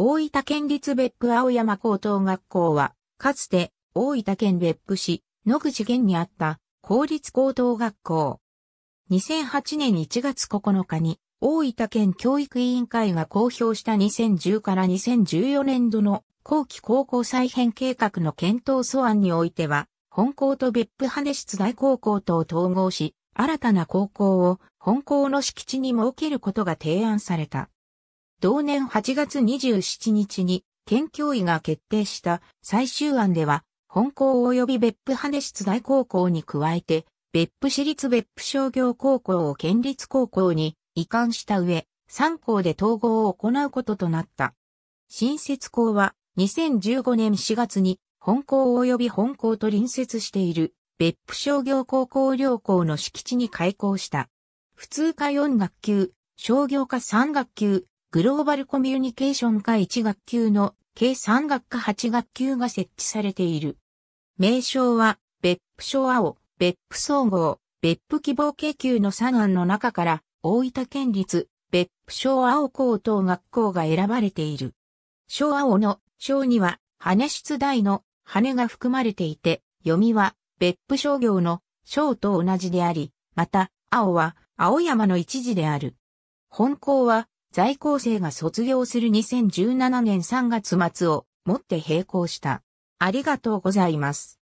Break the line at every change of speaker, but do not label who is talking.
大分県立別府青山高等学校は、かつて大分県別府市野口県にあった公立高等学校。2008年1月9日に大分県教育委員会が公表した2010から2014年度の後期高校再編計画の検討素案においては、本校と別府羽根室大高校とを統合し、新たな高校を本校の敷地に設けることが提案された。同年8月27日に県教委が決定した最終案では、本校及び別府羽根室大高校に加えて、別府市立別府商業高校を県立高校に移管した上、3校で統合を行うこととなった。新設校は2015年4月に本校及び本校と隣接している別府商業高校両校の敷地に開校した。普通科4学級、商業科3学級、グローバルコミュニケーション科1学級の計3学科8学級が設置されている。名称は、別府小青、別府総合、別府希望研究の3案の中から、大分県立、別府小青高等学校が選ばれている。小青の小には、羽出題の羽が含まれていて、読みは、別府商業の小と同じであり、また、青は、青山の一字である。本校は、在校生が卒業する2017年3月末をもって閉校した。ありがとうございま
す。